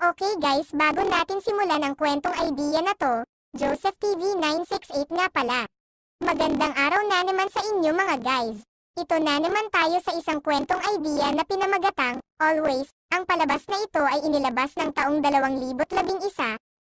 Okay guys, bago natin simulan ang kwentong idea na to, Joseph TV 968 nga pala. Magandang araw na naman sa inyo mga guys. Ito na naman tayo sa isang kwentong idea na pinamagatang, Always, ang palabas na ito ay inilabas ng taong 2011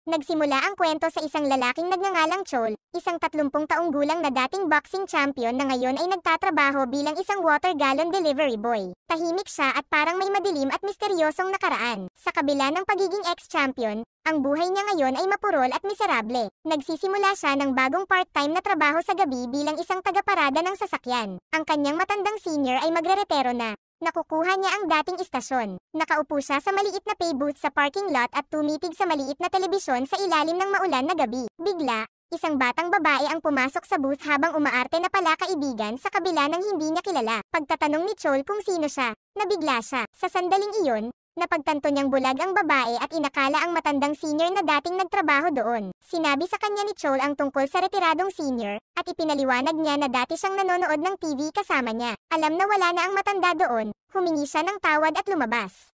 Nagsimula ang kwento sa isang lalaking nagngangalang Chol, isang 30 taong gulang na dating boxing champion na ngayon ay nagtatrabaho bilang isang water gallon delivery boy. Tahimik siya at parang may madilim at misteryosong nakaraan. Sa kabila ng pagiging ex-champion, ang buhay niya ngayon ay mapurol at miserable. Nagsisimula siya ng bagong part-time na trabaho sa gabi bilang isang tagaparada ng sasakyan. Ang kanyang matandang senior ay magreretero na, Nakukuha niya ang dating istasyon. Nakaupo siya sa maliit na pay booth sa parking lot at tumitig sa maliit na telebisyon sa ilalim ng maulan na gabi. Bigla, Isang batang babae ang pumasok sa booth habang umaarte na pala kaibigan sa kabila ng hindi niya kilala. Pagtatanong ni Chol kung sino siya, nabigla siya. Sa sandaling iyon, napagtanto niyang bulag ang babae at inakala ang matandang senior na dating nagtrabaho doon. Sinabi sa kanya ni Chol ang tungkol sa retiradong senior, at ipinaliwanag niya na dati siyang nanonood ng TV kasama niya. Alam na wala na ang matanda doon, humingi siya ng tawad at lumabas.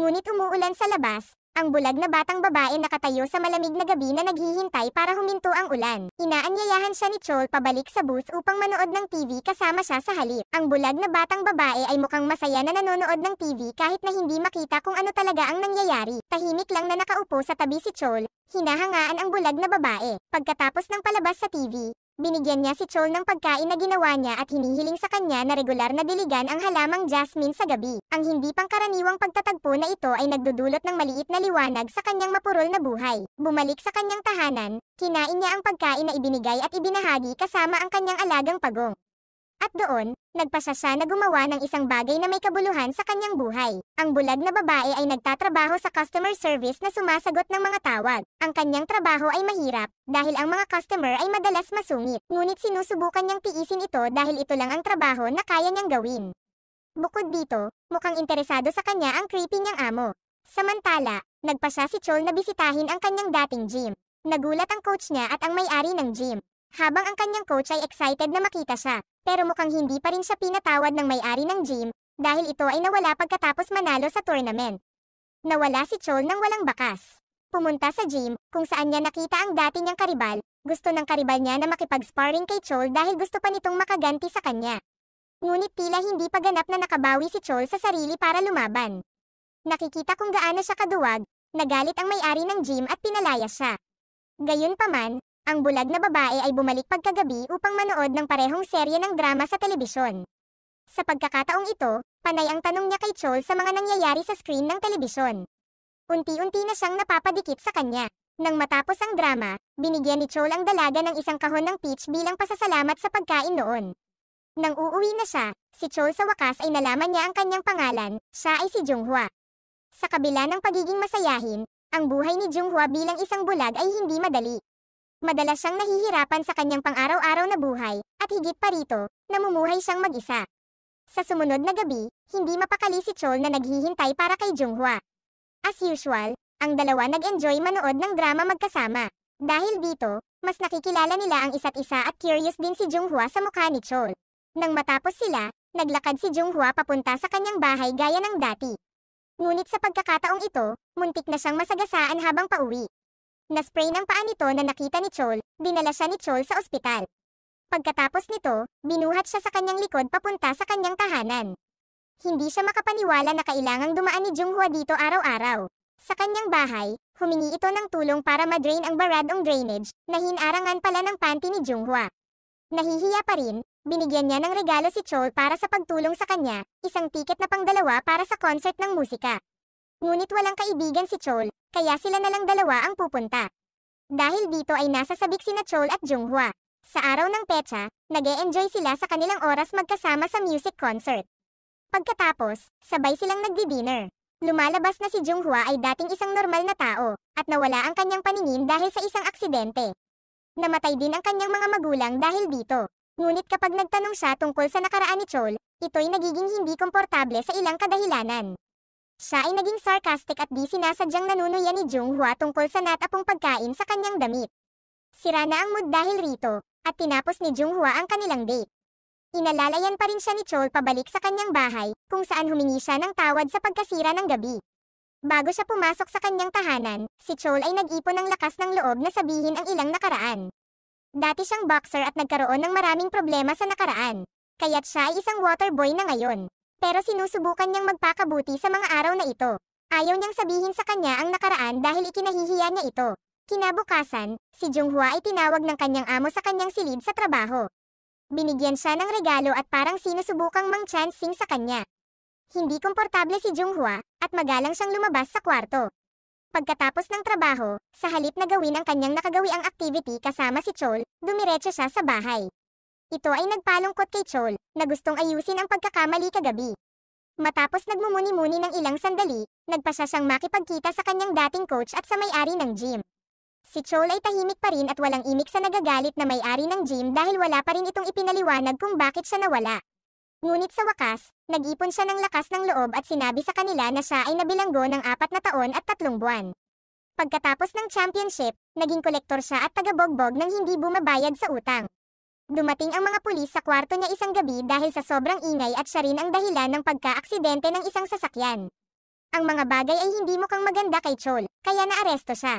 Ngunit umuulan sa labas, ang bulag na batang babae nakatayo sa malamig na gabi na naghihintay para huminto ang ulan. Inaanyayahan siya ni Chol pabalik sa booth upang manood ng TV kasama siya sa halip. Ang bulag na batang babae ay mukhang masaya na nanonood ng TV kahit na hindi makita kung ano talaga ang nangyayari. Tahimik lang na nakaupo sa tabi si Chol. Hinahangaan ang bulag na babae. Pagkatapos ng palabas sa TV, binigyan niya si Chol ng pagkain na ginawa niya at hinihiling sa kanya na regular na diligan ang halamang jasmine sa gabi. Ang hindi pangkaraniwang pagtatagpo na ito ay nagdudulot ng maliit na liwanag sa kanyang mapurol na buhay. Bumalik sa kanyang tahanan, kinain niya ang pagkain na ibinigay at ibinahagi kasama ang kanyang alagang pagong. At doon, nagpasa siya na gumawa ng isang bagay na may kabuluhan sa kanyang buhay. Ang bulag na babae ay nagtatrabaho sa customer service na sumasagot ng mga tawag. Ang kanyang trabaho ay mahirap dahil ang mga customer ay madalas masungit. Ngunit sinusubukan niyang tiisin ito dahil ito lang ang trabaho na kaya niyang gawin. Bukod dito, mukhang interesado sa kanya ang creepy niyang amo. Samantala, nagpasya si Chol na bisitahin ang kanyang dating gym. Nagulat ang coach niya at ang may-ari ng gym. Habang ang kanyang coach ay excited na makita siya, pero mukhang hindi pa rin siya pinatawad ng may-ari ng gym dahil ito ay nawala pagkatapos manalo sa tournament. Nawala si Chol nang walang bakas. Pumunta sa gym kung saan niya nakita ang dati niyang karibal. Gusto ng karibal niya na makipag-sparring kay Chol dahil gusto pa nitong makaganti sa kanya. Ngunit tila hindi pa ganap na nakabawi si Chol sa sarili para lumaban. Nakikita kung gaano siya kaduwag, nagalit ang may-ari ng gym at pinalaya siya. Gayunpaman, ang bulag na babae ay bumalik pagkagabi upang manood ng parehong serye ng drama sa telebisyon. Sa pagkakataong ito, panay ang tanong niya kay Chol sa mga nangyayari sa screen ng telebisyon. Unti-unti na siyang napapadikit sa kanya. Nang matapos ang drama, binigyan ni Chol ang dalaga ng isang kahon ng peach bilang pasasalamat sa pagkain noon. Nang uuwi na siya, si Chol sa wakas ay nalaman niya ang kanyang pangalan, siya ay si Junghua. Sa kabila ng pagiging masayahin, ang buhay ni Junghua bilang isang bulag ay hindi madali madalas siyang nahihirapan sa kanyang pang-araw-araw na buhay, at higit pa rito, namumuhay siyang mag-isa. Sa sumunod na gabi, hindi mapakali si Chol na naghihintay para kay Junghwa. As usual, ang dalawa nag-enjoy manood ng drama magkasama. Dahil dito, mas nakikilala nila ang isa't isa at curious din si Junghwa sa mukha ni Chol. Nang matapos sila, naglakad si Junghwa papunta sa kanyang bahay gaya ng dati. Ngunit sa pagkakataong ito, muntik na siyang masagasaan habang pauwi. Naspray ng paa nito na nakita ni Chol, dinala siya ni Chol sa ospital. Pagkatapos nito, binuhat siya sa kanyang likod papunta sa kanyang tahanan. Hindi siya makapaniwala na kailangang dumaan ni Junghua dito araw-araw. Sa kanyang bahay, humingi ito ng tulong para madrain ang baradong drainage na hinarangan pala ng panty ni Junghua. Nahihiya pa rin, binigyan niya ng regalo si Chol para sa pagtulong sa kanya, isang tiket na pangdalawa para sa concert ng musika. Ngunit walang kaibigan si Chol, kaya sila na lang dalawa ang pupunta. Dahil dito ay nasa sabik sina Chol at Junghua. Sa araw ng pecha, nag enjoy sila sa kanilang oras magkasama sa music concert. Pagkatapos, sabay silang nagdi-dinner. Lumalabas na si Junghua ay dating isang normal na tao, at nawala ang kanyang paningin dahil sa isang aksidente. Namatay din ang kanyang mga magulang dahil dito. Ngunit kapag nagtanong siya tungkol sa nakaraan ni Chol, ito'y nagiging hindi komportable sa ilang kadahilanan. Siya ay naging sarcastic at di sinasadyang nanunuya ni Jung Hwa tungkol sa natapong pagkain sa kanyang damit. Sira na ang mood dahil rito, at tinapos ni Jung Hwa ang kanilang date. Inalalayan pa rin siya ni Chol pabalik sa kanyang bahay, kung saan humingi siya ng tawad sa pagkasira ng gabi. Bago siya pumasok sa kanyang tahanan, si Chol ay nag-ipon ng lakas ng loob na sabihin ang ilang nakaraan. Dati siyang boxer at nagkaroon ng maraming problema sa nakaraan. Kaya't siya ay isang water boy na ngayon pero sinusubukan niyang magpakabuti sa mga araw na ito. Ayaw niyang sabihin sa kanya ang nakaraan dahil ikinahihiya niya ito. Kinabukasan, si Junghua ay tinawag ng kanyang amo sa kanyang silid sa trabaho. Binigyan siya ng regalo at parang sinusubukang mang chancing sa kanya. Hindi komportable si Junghua, at magalang siyang lumabas sa kwarto. Pagkatapos ng trabaho, sa halip na gawin ang kanyang nakagawiang activity kasama si Chol, dumiretso siya sa bahay. Ito ay nagpalungkot kay Chol, na gustong ayusin ang pagkakamali kagabi. Matapos nagmumuni-muni ng ilang sandali, nagpasya siyang makipagkita sa kanyang dating coach at sa may-ari ng gym. Si Chol ay tahimik pa rin at walang imik sa nagagalit na may-ari ng gym dahil wala pa rin itong ipinaliwanag kung bakit siya nawala. Ngunit sa wakas, nag-ipon siya ng lakas ng loob at sinabi sa kanila na siya ay nabilanggo ng apat na taon at tatlong buwan. Pagkatapos ng championship, naging kolektor siya at tagabogbog ng hindi bumabayad sa utang. Dumating ang mga pulis sa kwarto niya isang gabi dahil sa sobrang ingay at siya rin ang dahilan ng pagkaaksidente ng isang sasakyan. Ang mga bagay ay hindi mukhang maganda kay Chol, kaya naaresto siya.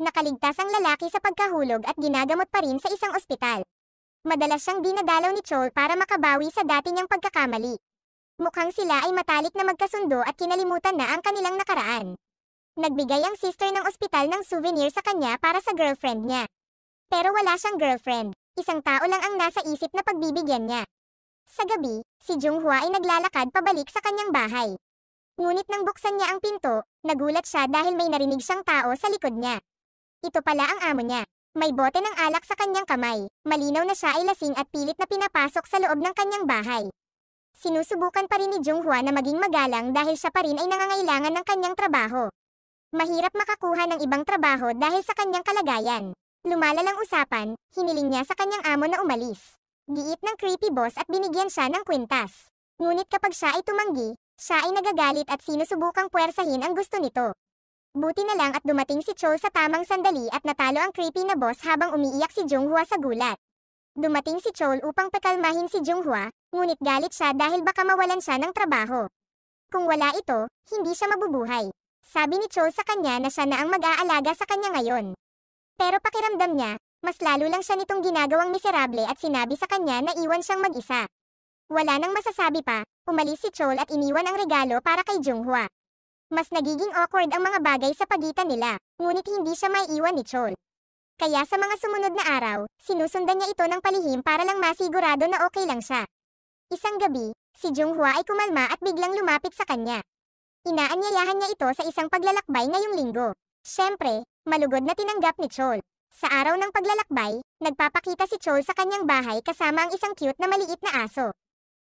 Nakaligtas ang lalaki sa pagkahulog at ginagamot pa rin sa isang ospital. Madalas siyang dinadalaw ni Chol para makabawi sa dati niyang pagkakamali. Mukhang sila ay matalik na magkasundo at kinalimutan na ang kanilang nakaraan. Nagbigay ang sister ng ospital ng souvenir sa kanya para sa girlfriend niya. Pero wala siyang girlfriend isang tao lang ang nasa isip na pagbibigyan niya. Sa gabi, si Jung Hwa ay naglalakad pabalik sa kanyang bahay. Ngunit nang buksan niya ang pinto, nagulat siya dahil may narinig siyang tao sa likod niya. Ito pala ang amo niya. May bote ng alak sa kanyang kamay. Malinaw na siya ay lasing at pilit na pinapasok sa loob ng kanyang bahay. Sinusubukan pa rin ni Jung Hwa na maging magalang dahil siya pa rin ay nangangailangan ng kanyang trabaho. Mahirap makakuha ng ibang trabaho dahil sa kanyang kalagayan. Lumala lang usapan, hiniling niya sa kanyang amo na umalis. Giit ng creepy boss at binigyan siya ng kwintas. Ngunit kapag siya ay tumanggi, siya ay nagagalit at sinusubukang puwersahin ang gusto nito. Buti na lang at dumating si Cho sa tamang sandali at natalo ang creepy na boss habang umiiyak si Junghua sa gulat. Dumating si Chol upang pakalmahin si Junghua, ngunit galit siya dahil baka mawalan siya ng trabaho. Kung wala ito, hindi siya mabubuhay. Sabi ni Chol sa kanya na siya na ang mag-aalaga sa kanya ngayon. Pero pakiramdam niya, mas lalo lang siya nitong ginagawang miserable at sinabi sa kanya na iwan siyang mag-isa. Wala nang masasabi pa, umalis si Chol at iniwan ang regalo para kay Junghua. Mas nagiging awkward ang mga bagay sa pagitan nila, ngunit hindi siya maiiwan ni Chol. Kaya sa mga sumunod na araw, sinusundan niya ito ng palihim para lang masigurado na okay lang siya. Isang gabi, si Junghua ay kumalma at biglang lumapit sa kanya. Inaanyayahan niya ito sa isang paglalakbay ngayong linggo. Siyempre, malugod na tinanggap ni Chol. Sa araw ng paglalakbay, nagpapakita si Chol sa kanyang bahay kasama ang isang cute na maliit na aso.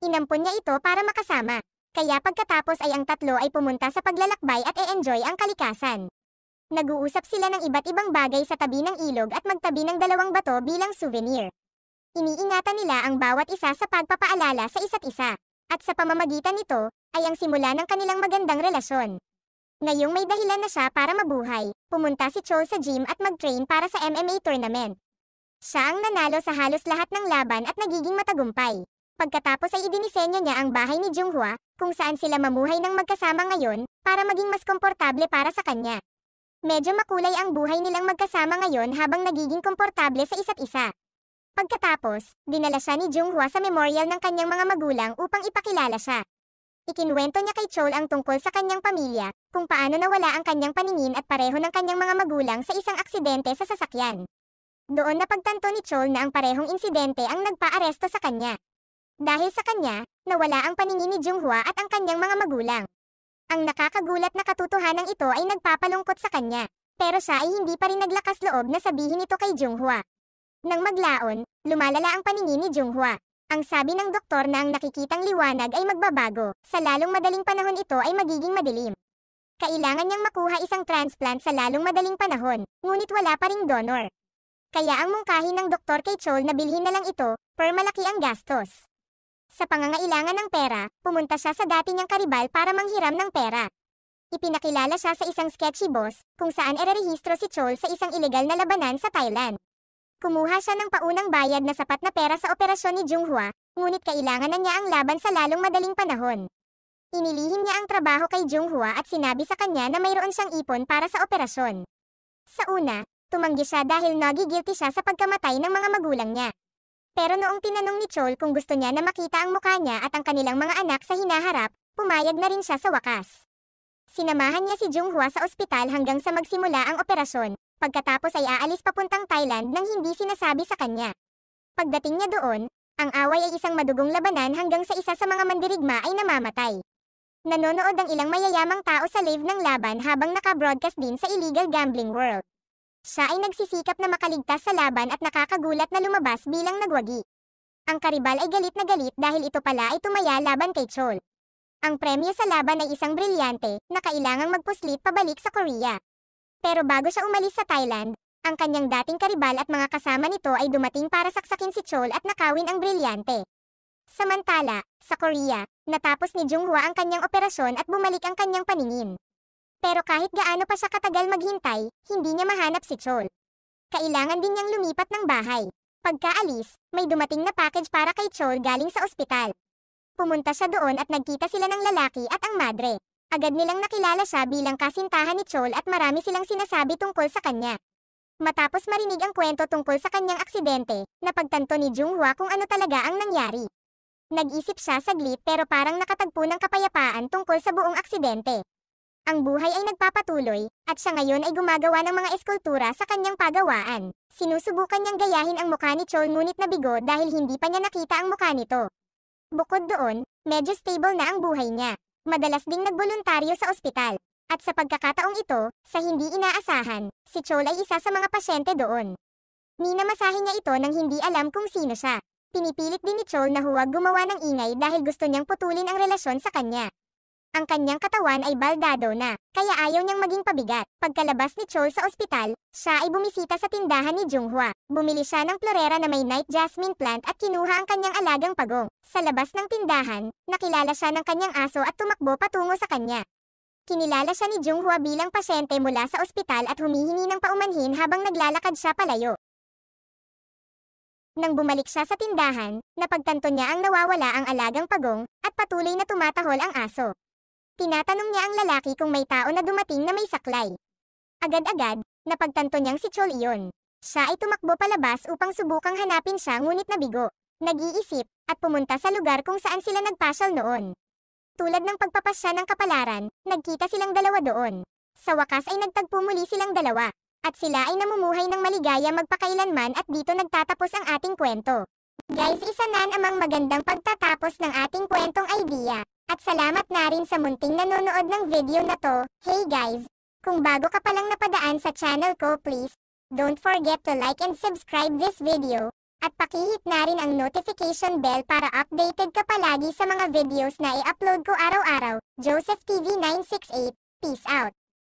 Inampon niya ito para makasama. Kaya pagkatapos ay ang tatlo ay pumunta sa paglalakbay at e-enjoy ang kalikasan. Nag-uusap sila ng iba't ibang bagay sa tabi ng ilog at magtabi ng dalawang bato bilang souvenir. Iniingatan nila ang bawat isa sa pagpapaalala sa isa't isa. At sa pamamagitan nito, ay ang simula ng kanilang magandang relasyon. Ngayong may dahilan na siya para mabuhay, pumunta si Chol sa gym at mag-train para sa MMA tournament. Siya ang nanalo sa halos lahat ng laban at nagiging matagumpay. Pagkatapos ay idinisenyo niya ang bahay ni Junghua, kung saan sila mamuhay ng magkasama ngayon, para maging mas komportable para sa kanya. Medyo makulay ang buhay nilang magkasama ngayon habang nagiging komportable sa isa't isa. Pagkatapos, dinala siya ni Junghua sa memorial ng kanyang mga magulang upang ipakilala siya. Ikinwento niya kay Chol ang tungkol sa kanyang pamilya, kung paano nawala ang kanyang paningin at pareho ng kanyang mga magulang sa isang aksidente sa sasakyan. Doon napagtanto ni Chol na ang parehong insidente ang nagpaaresto sa kanya. Dahil sa kanya, nawala ang paningin ni Junghua at ang kanyang mga magulang. Ang nakakagulat na katotohanan ito ay nagpapalungkot sa kanya, pero siya ay hindi pa rin naglakas loob na sabihin ito kay Junghua. Nang maglaon, lumalala ang paningin ni Junghua. Ang sabi ng doktor na ang nakikitang liwanag ay magbabago, sa lalong madaling panahon ito ay magiging madilim. Kailangan niyang makuha isang transplant sa lalong madaling panahon, ngunit wala pa ring donor. Kaya ang mungkahi ng doktor kay Chol na bilhin na lang ito, per malaki ang gastos. Sa pangangailangan ng pera, pumunta siya sa dati niyang karibal para manghiram ng pera. Ipinakilala siya sa isang sketchy boss, kung saan ererehistro si Chol sa isang ilegal na labanan sa Thailand kumuha siya ng paunang bayad na sapat na pera sa operasyon ni Jung Hwa, ngunit kailangan na niya ang laban sa lalong madaling panahon. Inilihim niya ang trabaho kay Jung Hwa at sinabi sa kanya na mayroon siyang ipon para sa operasyon. Sa una, tumanggi siya dahil nagigilty siya sa pagkamatay ng mga magulang niya. Pero noong tinanong ni Chol kung gusto niya na makita ang mukha niya at ang kanilang mga anak sa hinaharap, pumayag na rin siya sa wakas. Sinamahan niya si Jung Hwa sa ospital hanggang sa magsimula ang operasyon, Pagkatapos ay aalis papuntang Thailand nang hindi sinasabi sa kanya. Pagdating niya doon, ang away ay isang madugong labanan hanggang sa isa sa mga mandirigma ay namamatay. Nanonood ang ilang mayayamang tao sa live ng laban habang nakabroadcast din sa Illegal Gambling World. Siya ay nagsisikap na makaligtas sa laban at nakakagulat na lumabas bilang nagwagi. Ang karibal ay galit na galit dahil ito pala ay tumaya laban kay Chol. Ang premyo sa laban ay isang brilyante na kailangang magpuslit pabalik sa Korea. Pero bago siya umalis sa Thailand, ang kanyang dating karibal at mga kasama nito ay dumating para saksakin si Chol at nakawin ang brilyante. Samantala, sa Korea, natapos ni Junghwa ang kanyang operasyon at bumalik ang kanyang paningin. Pero kahit gaano pa siya katagal maghintay, hindi niya mahanap si Chol. Kailangan din niyang lumipat ng bahay. Pagkaalis, may dumating na package para kay Chol galing sa ospital. Pumunta siya doon at nagkita sila ng lalaki at ang madre agad nilang nakilala siya bilang kasintahan ni Chol at marami silang sinasabi tungkol sa kanya. Matapos marinig ang kwento tungkol sa kanyang aksidente, napagtanto ni Junghwa kung ano talaga ang nangyari. Nag-isip siya saglit pero parang nakatagpo ng kapayapaan tungkol sa buong aksidente. Ang buhay ay nagpapatuloy, at siya ngayon ay gumagawa ng mga eskultura sa kanyang pagawaan. Sinusubukan niyang gayahin ang mukha ni Chol ngunit nabigo dahil hindi pa niya nakita ang mukha nito. Bukod doon, medyo stable na ang buhay niya. Madalas ding nagboluntaryo sa ospital. At sa pagkakataong ito, sa hindi inaasahan, si Chol ay isa sa mga pasyente doon. Minamasahe niya ito nang hindi alam kung sino siya. Pinipilit din ni Chol na huwag gumawa ng ingay dahil gusto niyang putulin ang relasyon sa kanya. Ang kanyang katawan ay baldado na, kaya ayaw niyang maging pabigat. Pagkalabas ni Chol sa ospital, siya ay bumisita sa tindahan ni Junghua. Bumili siya ng florera na may night jasmine plant at kinuha ang kanyang alagang pagong. Sa labas ng tindahan, nakilala siya ng kanyang aso at tumakbo patungo sa kanya. Kinilala siya ni Junghua bilang pasyente mula sa ospital at humihingi ng paumanhin habang naglalakad siya palayo. Nang bumalik siya sa tindahan, napagtanto niya ang nawawala ang alagang pagong at patuloy na tumatahol ang aso. Tinatanong niya ang lalaki kung may tao na dumating na may saklay. Agad-agad, napagtanto niyang si Chol iyon. Siya ay tumakbo palabas upang subukang hanapin siya ngunit nabigo. Nag-iisip, at pumunta sa lugar kung saan sila nagpasyal noon. Tulad ng pagpapasya ng kapalaran, nagkita silang dalawa doon. Sa wakas ay nagtagpo muli silang dalawa. At sila ay namumuhay ng maligaya magpakailanman at dito nagtatapos ang ating kwento. Guys, isa na namang magandang pagtatapos ng ating kwentong idea. At salamat na rin sa munting nanonood ng video na to. Hey guys, kung bago ka palang napadaan sa channel ko please, don't forget to like and subscribe this video. At pakihit na rin ang notification bell para updated ka palagi sa mga videos na i-upload ko araw-araw. Joseph TV 968, peace out!